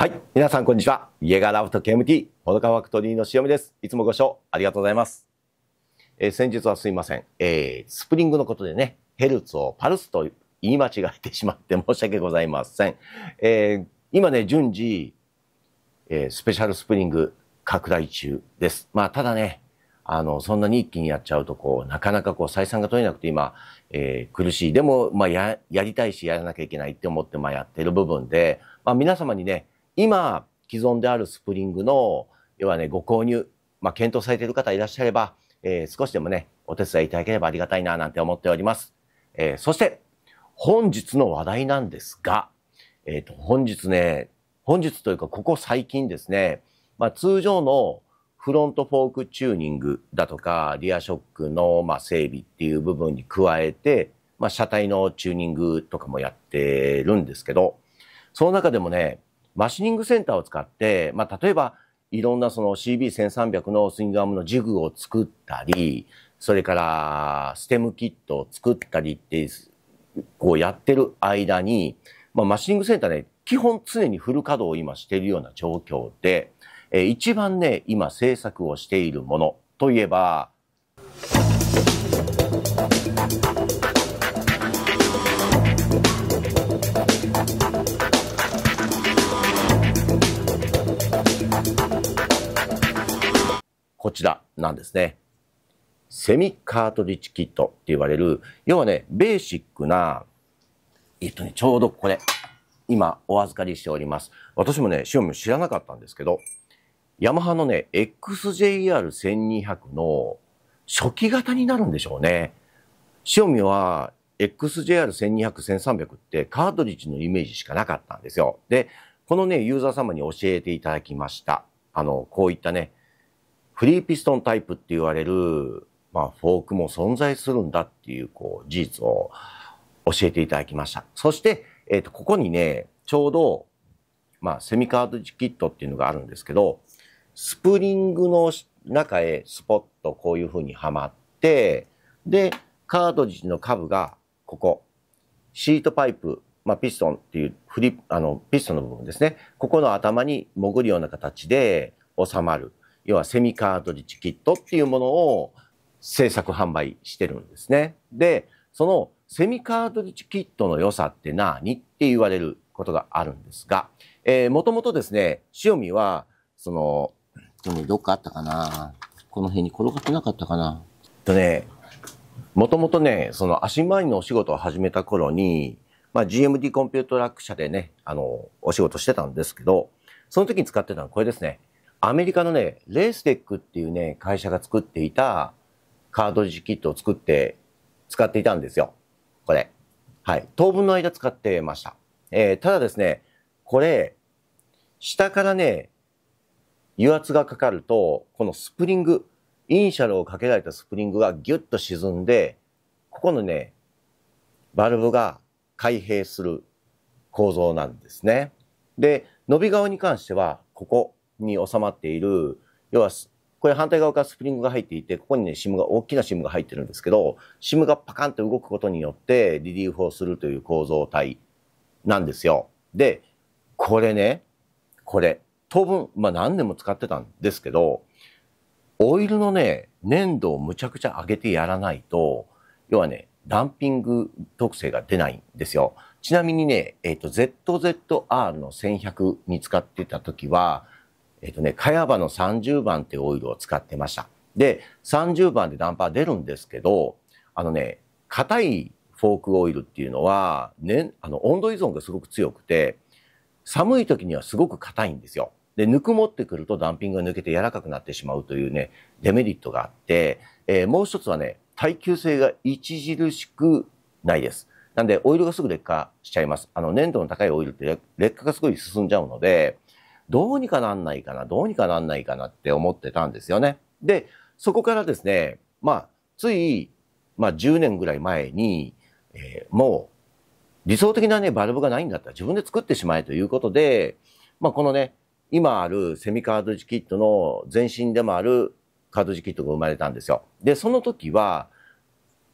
はい。皆さん、こんにちは。イエガラフト KMT、ほのカファクトリーの塩見です。いつもご視聴ありがとうございます。えー、先日はすいません。えー、スプリングのことでね、ヘルツをパルスと言い間違えてしまって申し訳ございません。えー、今ね、順次、えスペシャルスプリング拡大中です。まあ、ただね、あの、そんなに一気にやっちゃうと、こう、なかなかこう、採算が取れなくて今、え苦しい。でも、まあ、や、やりたいし、やらなきゃいけないって思って、まあ、やってる部分で、まあ、皆様にね、今、既存であるスプリングの、要はね、ご購入、まあ、検討されている方いらっしゃれば、えー、少しでもね、お手伝いいただければありがたいな、なんて思っております。えー、そして、本日の話題なんですが、えっ、ー、と、本日ね、本日というか、ここ最近ですね、まあ、通常のフロントフォークチューニングだとか、リアショックの、まあ、整備っていう部分に加えて、まあ、車体のチューニングとかもやってるんですけど、その中でもね、マシニングセンターを使って、まあ、例えば、いろんなその CB1300 のスイングアームのジグを作ったり、それからステムキットを作ったりって、こうやってる間に、まあ、マシニングセンターね、基本常にフル稼働を今しているような状況で、えー、一番ね、今制作をしているものといえば、こちらなんですね。セミカートリッジキットって言われる、要はね、ベーシックな、えっとね、ちょうどこれ、今お預かりしております。私もね、塩見知らなかったんですけど、ヤマハのね、XJR1200 の初期型になるんでしょうね。塩見は XJR1200、1300ってカートリッジのイメージしかなかったんですよ。で、このね、ユーザー様に教えていただきました。あの、こういったね、フリーピストンタイプって言われる、まあ、フォークも存在するんだっていう、こう、事実を教えていただきました。そして、えっ、ー、と、ここにね、ちょうど、まあ、セミカージキットっていうのがあるんですけど、スプリングの中へスポッとこういう風にはまって、で、カードジの下部が、ここ、シートパイプ、まあ、ピストンっていうフリあの、ピストンの部分ですね。ここの頭に潜るような形で収まる。要はセミカートリッジキットっていうものを制作販売してるんですね。で、そのセミカートリッジキットの良さって何って言われることがあるんですが、えー、もともとですね、塩見は、その、どっかあったかなこの辺に転がってなかったかなとね、もともとね、その足回りのお仕事を始めた頃に、まあ、GMD コンピュートラック社でね、あの、お仕事してたんですけど、その時に使ってたのはこれですね。アメリカのね、レーステックっていうね、会社が作っていたカードジキットを作って、使っていたんですよ。これ。はい。当分の間使ってました。えー、ただですね、これ、下からね、油圧がかかると、このスプリング、イニシャルをかけられたスプリングがギュッと沈んで、ここのね、バルブが開閉する構造なんですね。で、伸び側に関しては、ここ、に収まっている、要は、これ反対側からスプリングが入っていて、ここにね、シムが、大きなシムが入ってるんですけど、シムがパカンと動くことによって、リリーフをするという構造体なんですよ。で、これね、これ、当分、まあ何年も使ってたんですけど、オイルのね、粘度をむちゃくちゃ上げてやらないと、要はね、ダンピング特性が出ないんですよ。ちなみにね、えっ、ー、と、ZZR の1100に使ってた時は、えっ、とね、かやばの30番っていうオイルを使ってました。で、30番でダンパー出るんですけど、あのね、硬いフォークオイルっていうのは、ね、あの、温度依存がすごく強くて、寒い時にはすごく硬いんですよ。で、ぬくもってくるとダンピングが抜けて柔らかくなってしまうというね、デメリットがあって、えー、もう一つはね、耐久性が著しくないです。なんで、オイルがすぐ劣化しちゃいます。あの、粘度の高いオイルって劣化がすごい進んじゃうので、どうにかなんないかな、どうにかなんないかなって思ってたんですよね。で、そこからですね、まあ、つい、まあ、10年ぐらい前に、えー、もう、理想的なね、バルブがないんだったら自分で作ってしまえということで、まあ、このね、今あるセミカードジキットの前身でもあるカードジキットが生まれたんですよ。で、その時は、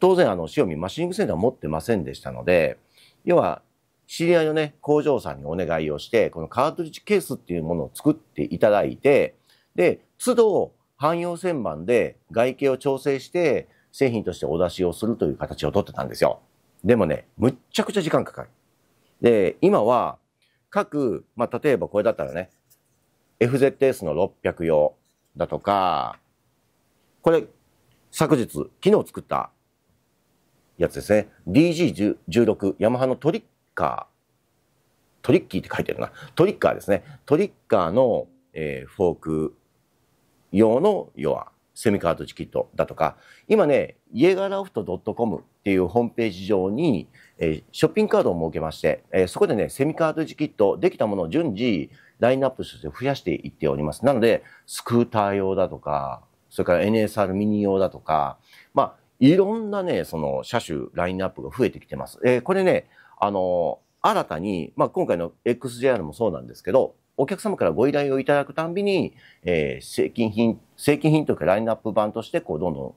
当然あの、塩見マシングセンター持ってませんでしたので、要は知り合いのね、工場さんにお願いをして、このカートリッジケースっていうものを作っていただいて、で、都度、汎用旋盤で外形を調整して、製品としてお出しをするという形をとってたんですよ。でもね、むっちゃくちゃ時間かかる。で、今は、各、まあ、例えばこれだったらね、FZS の600用だとか、これ、昨日、昨日作ったやつですね。DG16、ヤマハのトリッカー、トリッキーって書いてるな。トリッカーですね。トリッカーの、えー、フォーク用の、要は、セミカートチキットだとか、今ね、イエガラフト .com っていうホームページ上に、えー、ショッピングカードを設けまして、えー、そこでね、セミカートチキット、できたものを順次、ラインナップとして増やしていっております。なので、スクーター用だとか、それから NSR ミニ用だとか、まあ、いろんなね、その車種、ラインナップが増えてきてます。えー、これね、あの、新たに、まあ、今回の XJR もそうなんですけど、お客様からご依頼をいただくたんびに、えー、正規品、正規品というかラインナップ版として、こう、どんどん、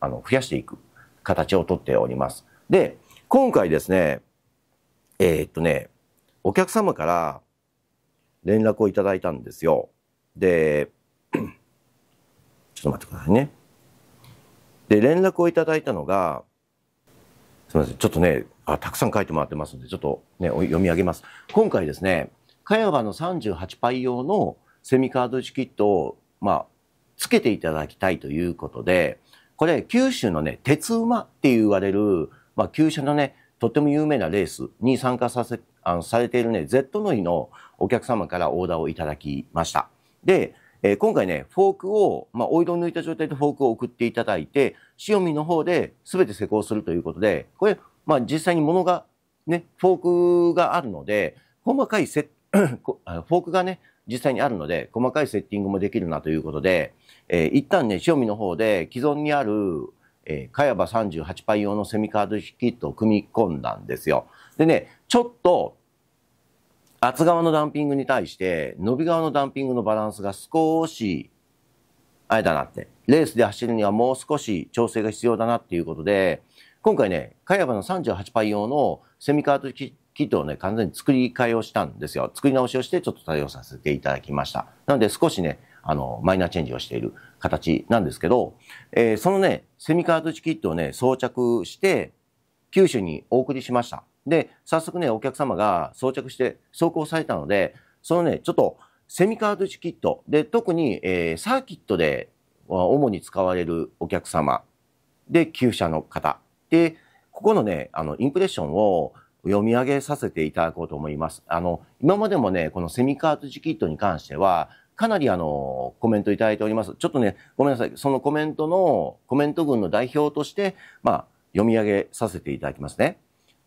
あの、増やしていく形をとっております。で、今回ですね、えー、っとね、お客様から連絡をいただいたんですよ。で、ちょっと待ってくださいね。で、連絡をいただいたのが、すみません。ちょっとね、あたくさん書いてもらってますので、ちょっとね、読み上げます。今回ですね、カヤバの38パイ用のセミカード式キットを、まあ、つけていただきたいということで、これ、九州のね、鉄馬って言われる、まあ、旧車のね、とっても有名なレースに参加させ、あの、されているね、Z の井のお客様からオーダーをいただきました。で、えー、今回ね、フォークを、まあ、お色を抜いた状態でフォークを送っていただいて、塩見の方で全て施工するということで、これ、まあ、実際に物が、ね、フォークがあるので、細かいセ フォークがね、実際にあるので、細かいセッティングもできるなということで、えー、一旦ね、塩見の方で既存にある、えー、かやば38パイ用のセミカードキットを組み込んだんですよ。でね、ちょっと、厚側のダンピングに対して伸び側のダンピングのバランスが少しあれだなって。レースで走るにはもう少し調整が必要だなっていうことで、今回ね、カヤバの38パイ用のセミカートキットをね、完全に作り替えをしたんですよ。作り直しをしてちょっと対応させていただきました。なので少しね、あの、マイナーチェンジをしている形なんですけど、えー、そのね、セミカートキットをね、装着して、九州にお送りしました。で、早速ね、お客様が装着して、走行されたので、そのね、ちょっと、セミカートリジキット。で、特に、えー、サーキットで、主に使われるお客様。で、旧車の方。で、ここのね、あの、インプレッションを読み上げさせていただこうと思います。あの、今までもね、このセミカートリジキットに関しては、かなりあの、コメントいただいております。ちょっとね、ごめんなさい。そのコメントの、コメント群の代表として、まあ、読み上げさせていただきますね。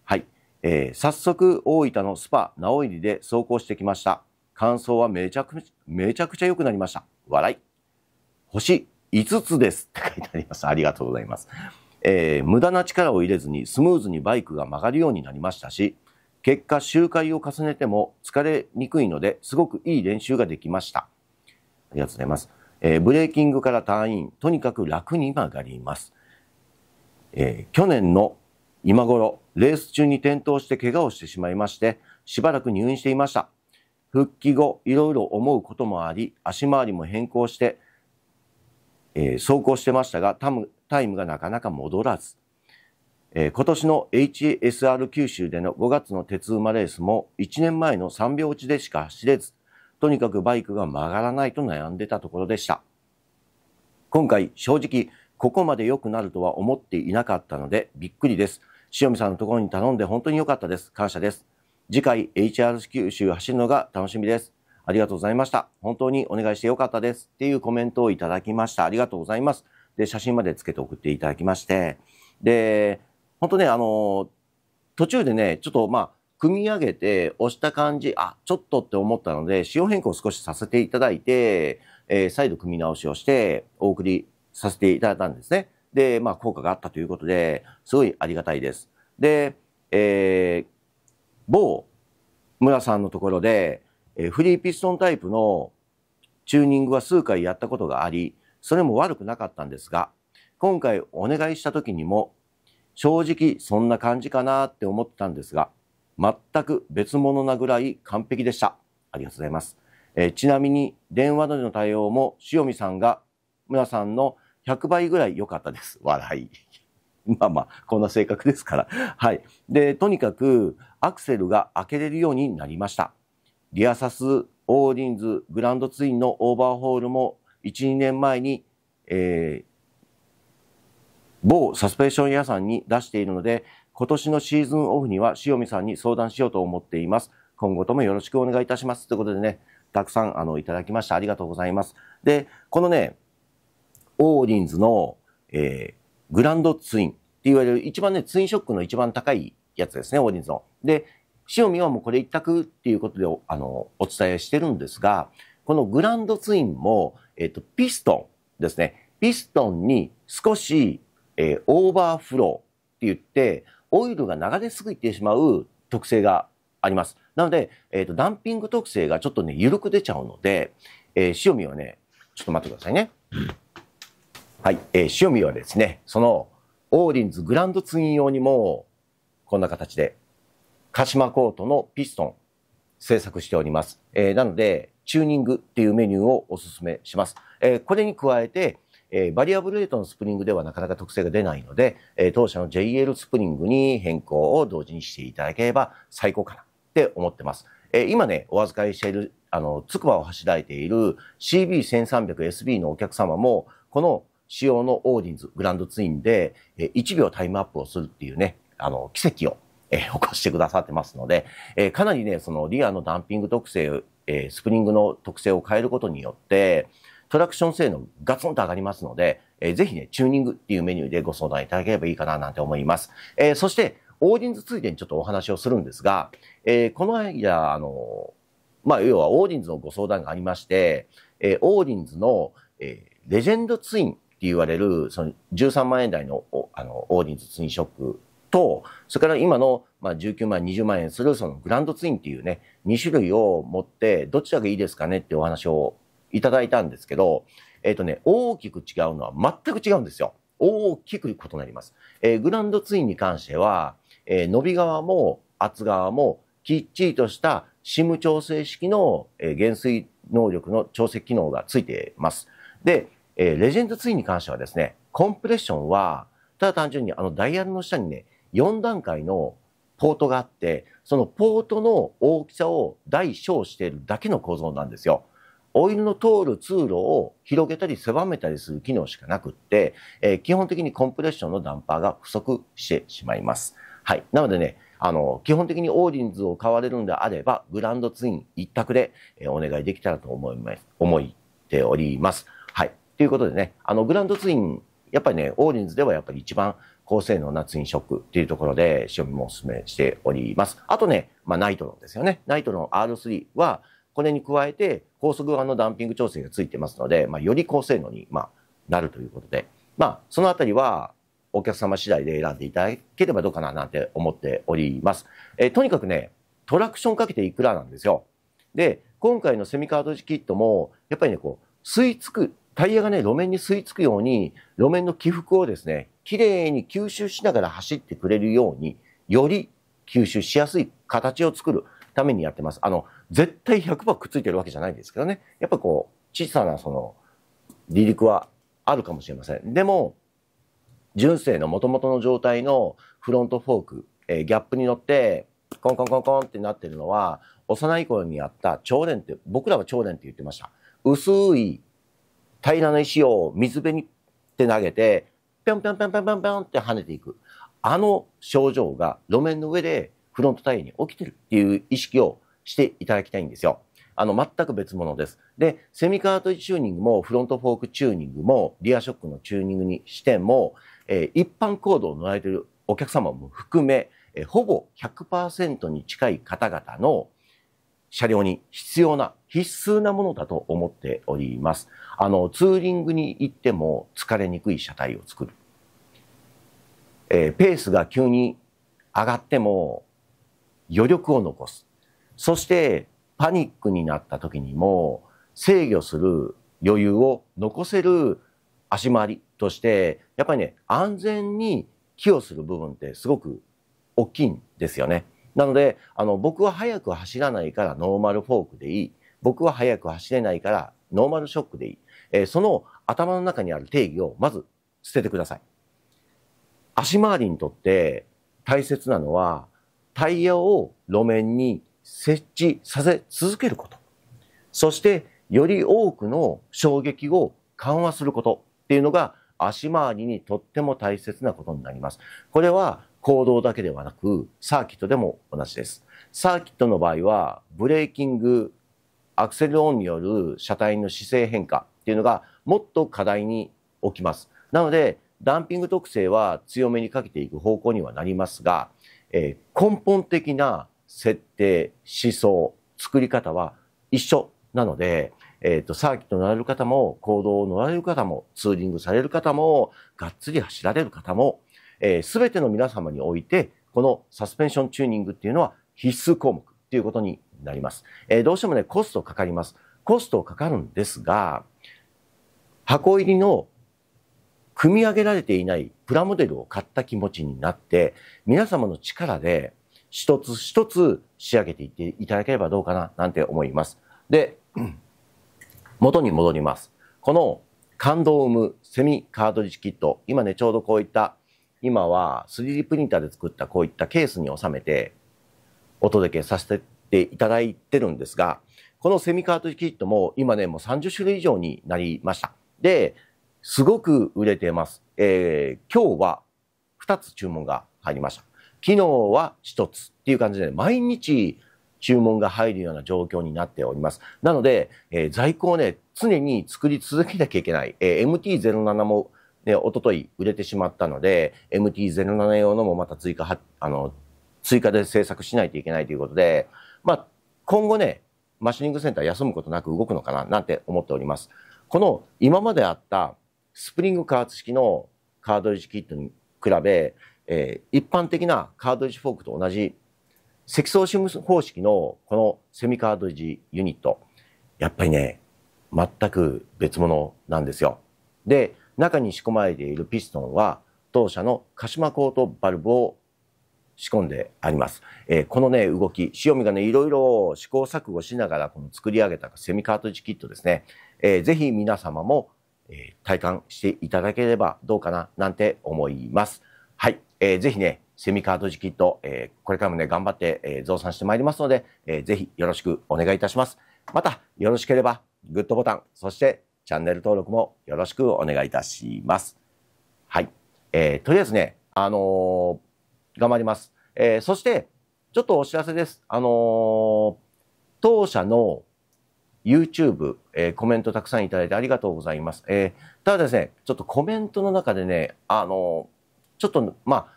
はい。えー、早速、大分のスパ、直入で走行してきました。感想はめちゃくちゃ、めちゃくちゃ良くなりました。笑い。星5つですって書いてあります。ありがとうございます。えー、無駄な力を入れずにスムーズにバイクが曲がるようになりましたし、結果周回を重ねても疲れにくいのですごくいい練習ができました。ありがとうございます。えー、ブレーキングから退院とにかく楽に曲がります。えー、去年の今頃、レース中に転倒して怪我をしてしまいまして、しばらく入院していました。復帰後、いろいろ思うこともあり、足回りも変更して、えー、走行してましたがタタイムがなかなか戻らず、えー、今年の HSR 九州での5月の鉄馬レースも1年前の3秒落ちでしか走れず、とにかくバイクが曲がらないと悩んでたところでした。今回、正直、ここまで良くなるとは思っていなかったのでびっくりです。塩見さんのところに頼んで本当に良かったです。感謝です。次回 HR 九州走るのが楽しみです。ありがとうございました。本当にお願いして良かったです。っていうコメントをいただきました。ありがとうございます。で、写真までつけて送っていただきまして。で、本当ね、あの、途中でね、ちょっとまあ、組み上げて押した感じ、あ、ちょっとって思ったので、仕様変更を少しさせていただいて、えー、再度組み直しをして、お送りさせていただいたんですね。で、まあ、効果があったということで、すごいありがたいです。で、えー、某村さんのところで、えフリーピストンタイプのチューニングは数回やったことがあり、それも悪くなかったんですが、今回お願いした時にも、正直そんな感じかなって思ってたんですが、全く別物なぐらい完璧でした。ありがとうございます。えちなみに電話での対応も塩見さんが村さんの100倍ぐらい良かったです。笑い。まあまあ、こんな性格ですから。はい。で、とにかく、アクセルが開けれるようになりました。リアサス、オーリンズ、グランドツインのオーバーホールも、1、2年前に、えー、某サスペンション屋さんに出しているので、今年のシーズンオフには塩見さんに相談しようと思っています。今後ともよろしくお願いいたします。ということでね、たくさん、あの、いただきました。ありがとうございます。で、このね、オーディンズの、えー、グランドツインって言われる一番ね、ツインショックの一番高いやつですね、オーディンズの。で、塩見はもうこれ一択っていうことで、あの、お伝えしてるんですが、このグランドツインも、えっ、ー、と、ピストンですね。ピストンに少し、えー、オーバーフローって言って、オイルが流れすぎてしまう特性があります。なので、えっ、ー、と、ダンピング特性がちょっとね、緩く出ちゃうので、えー、塩見はね、ちょっと待ってくださいね。はい、えー、塩見はですね、その、オーリンズグランドツイン用にも、こんな形で、鹿島コートのピストン、制作しております。えー、なので、チューニングっていうメニューをお勧めします。えー、これに加えて、えー、バリアブルレートのスプリングではなかなか特性が出ないので、えー、当社の JL スプリングに変更を同時にしていただければ最高かなって思ってます。えー、今ね、お預かりしている、あの、つくばを走られている CB1300SB のお客様も、この仕様のオーディンズグランドツインで、え1秒タイムアップをするっていうね、あの、奇跡を、え起こしてくださってますので、えかなりね、そのリアのダンピング特性、えスプリングの特性を変えることによって、トラクション性能ガツンと上がりますので、えー、ぜひね、チューニングっていうメニューでご相談いただければいいかななんて思います。えー、そして、オーディンズついでにちょっとお話をするんですが、えー、この間、あのまあ、要はオーディンズのご相談がありまして、えー、オーディンズの、えー、レジェンドツインって言われる、その13万円台のあのオーディンズツインショックと、それから今の、まあ、19万、20万円するそのグランドツインっていうね、2種類を持って、どちらがいいですかねってお話をいただいたんですけど、えっ、ー、とね、大きく違うのは全く違うんですよ。大きく異なります。えー、グランドツインに関しては、えー、伸び側も厚側もきっちりとしたシム調整式の、えー、減衰能力の調整機能がついてます。で、えー、レジェンド2に関してはですね、コンプレッションは、ただ単純にあのダイヤルの下にね、4段階のポートがあって、そのポートの大きさを大小しているだけの構造なんですよ。オイルの通る通路を広げたり狭めたりする機能しかなくって、えー、基本的にコンプレッションのダンパーが不足してしまいます。はい。なのでね、あの、基本的にオーディンズを買われるんであれば、グランドツイン一択で、えー、お願いできたらと思います、思っております。ということでね、あの、グランドツイン、やっぱりね、オーリンズではやっぱり一番高性能なツインショックっていうところで、趣味もお勧めしております。あとね、まあ、ナイトロンですよね。ナイトロン R3 は、これに加えて、高速側のダンピング調整がついてますので、まあ、より高性能に、まあ、なるということで、まあ、そのあたりは、お客様次第で選んでいただければどうかななんて思っております。えー、とにかくね、トラクションかけていくらなんですよ。で、今回のセミカードキットも、やっぱりね、こう、吸い付くタイヤがね、路面に吸い付くように、路面の起伏をですね、きれいに吸収しながら走ってくれるように、より吸収しやすい形を作るためにやってます。あの、絶対100%くっついてるわけじゃないんですけどね。やっぱこう、小さなその、離陸はあるかもしれません。でも、純正の元々の状態のフロントフォーク、えー、ギャップに乗って、コンコンコンコンってなってるのは、幼い頃にやった超電って、僕らは超電って言ってました。薄い平らな石を水辺にって投げて、ぴょんぴょんぴょんぴょんぴょんぴょんって跳ねていく。あの症状が路面の上でフロントタイヤに起きてるっていう意識をしていただきたいんですよ。あの、全く別物です。で、セミカートチューニングも、フロントフォークチューニングも、リアショックのチューニングにしても、えー、一般行動を乗られているお客様も含め、えー、ほぼ100%に近い方々の車両に必要な必須なものだと思っております。あの、ツーリングに行っても疲れにくい車体を作る。えー、ペースが急に上がっても余力を残す。そしてパニックになった時にも制御する余裕を残せる足回りとして、やっぱりね、安全に寄与する部分ってすごく大きいんですよね。なので、あの、僕は速く走らないからノーマルフォークでいい。僕は速く走れないからノーマルショックでいい。えー、その頭の中にある定義をまず捨ててください。足回りにとって大切なのは、タイヤを路面に設置させ続けること。そして、より多くの衝撃を緩和することっていうのが足回りにとっても大切なことになります。これは行動だけではなく、サーキットでも同じです。サーキットの場合は、ブレーキング、アクセルオンによる車体の姿勢変化っていうのがもっと課題に起きます。なので、ダンピング特性は強めにかけていく方向にはなりますが、えー、根本的な設定、思想、作り方は一緒なので、えっ、ー、と、サーキット乗られる方も、行動を乗られる方も、ツーリングされる方も、がっつり走られる方もえー、ての皆様において、このサスペンションチューニングっていうのは必須項目ということになります。えー、どうしてもね、コストかかります。コストかかるんですが、箱入りの組み上げられていないプラモデルを買った気持ちになって、皆様の力で一つ一つ仕上げていっていただければどうかななんて思います。で、元に戻ります。この感動を生むセミカードリッジキット、今ね、ちょうどこういった今は 3D プリンターで作ったこういったケースに収めてお届けさせていただいてるんですが、このセミカートリキットも今ね、もう30種類以上になりました。で、すごく売れてます。えー、今日は2つ注文が入りました。昨日は1つっていう感じで、毎日注文が入るような状況になっております。なので、えー、在庫をね、常に作り続けなきゃいけない。えー、MT-07 もで、おととい売れてしまったので、MT-07 用のもまた追加は、あの、追加で制作しないといけないということで、まあ、今後ね、マシニングセンター休むことなく動くのかな、なんて思っております。この今まであったスプリング加圧式のカードリッジキットに比べ、えー、一般的なカードリッジフォークと同じ積層シム方式のこのセミカードリッジユニット、やっぱりね、全く別物なんですよ。で、中に仕込まれているピストンは当社の鹿島コートバルブを仕込んであります。えー、このね、動き、塩見がね、いろいろ試行錯誤しながら、この作り上げたセミカートジキットですね、えー、ぜひ皆様も、えー、体感していただければどうかな、なんて思います。はい、えー、ぜひね、セミカートジキット、えー、これからもね、頑張って、え増産してまいりますので、えー、ぜひよろしくお願いいたします。また、よろしければ、グッドボタン、そしてチャンネル登録もよろしくお願いいたします。はい。えー、とりあえずね、あのー、頑張ります。えー、そして、ちょっとお知らせです。あのー、当社の YouTube、えー、コメントたくさんいただいてありがとうございます。えー、ただですね、ちょっとコメントの中でね、あのー、ちょっと、まあ、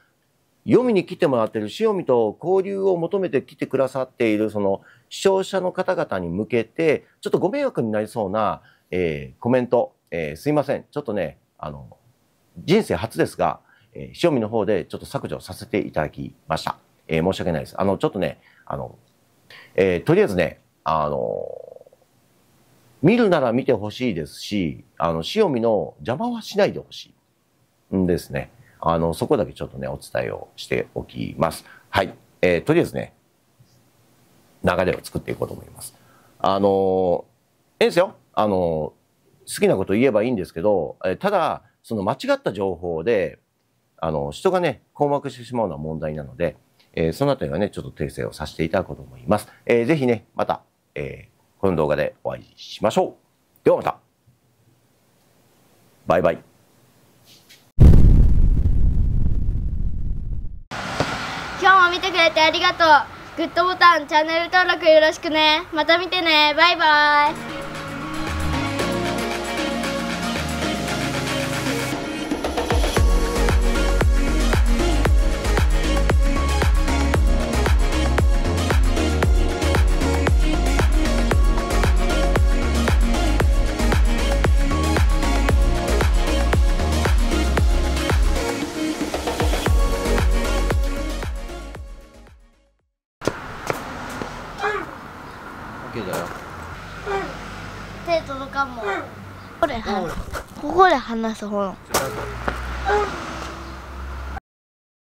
読みに来てもらってる塩見と交流を求めて来てくださっているその視聴者の方々に向けて、ちょっとご迷惑になりそうな、えー、コメント、えー、すいません。ちょっとね、あの、人生初ですが、えー、塩見の方でちょっと削除させていただきました。えー、申し訳ないです。あの、ちょっとね、あの、えー、とりあえずね、あの、見るなら見てほしいですし、あの、塩見の邪魔はしないでほしいんですね。あの、そこだけちょっとね、お伝えをしておきます。はい。えー、とりあえずね、流れを作っていこうと思います。あのー、ええですよ。あの、好きなこと言えばいいんですけど、えただ、その間違った情報で、あの、人がね、困惑してしまうのは問題なので、えー、そのあたりはね、ちょっと訂正をさせていただこうと思います。えー、ぜひね、また、えー、この動画でお会いしましょう。ではまた。バイバイ。今日も見てくれてありがとう。グッドボタン、チャンネル登録よろしくね。また見てね。バイバイ。話す方の。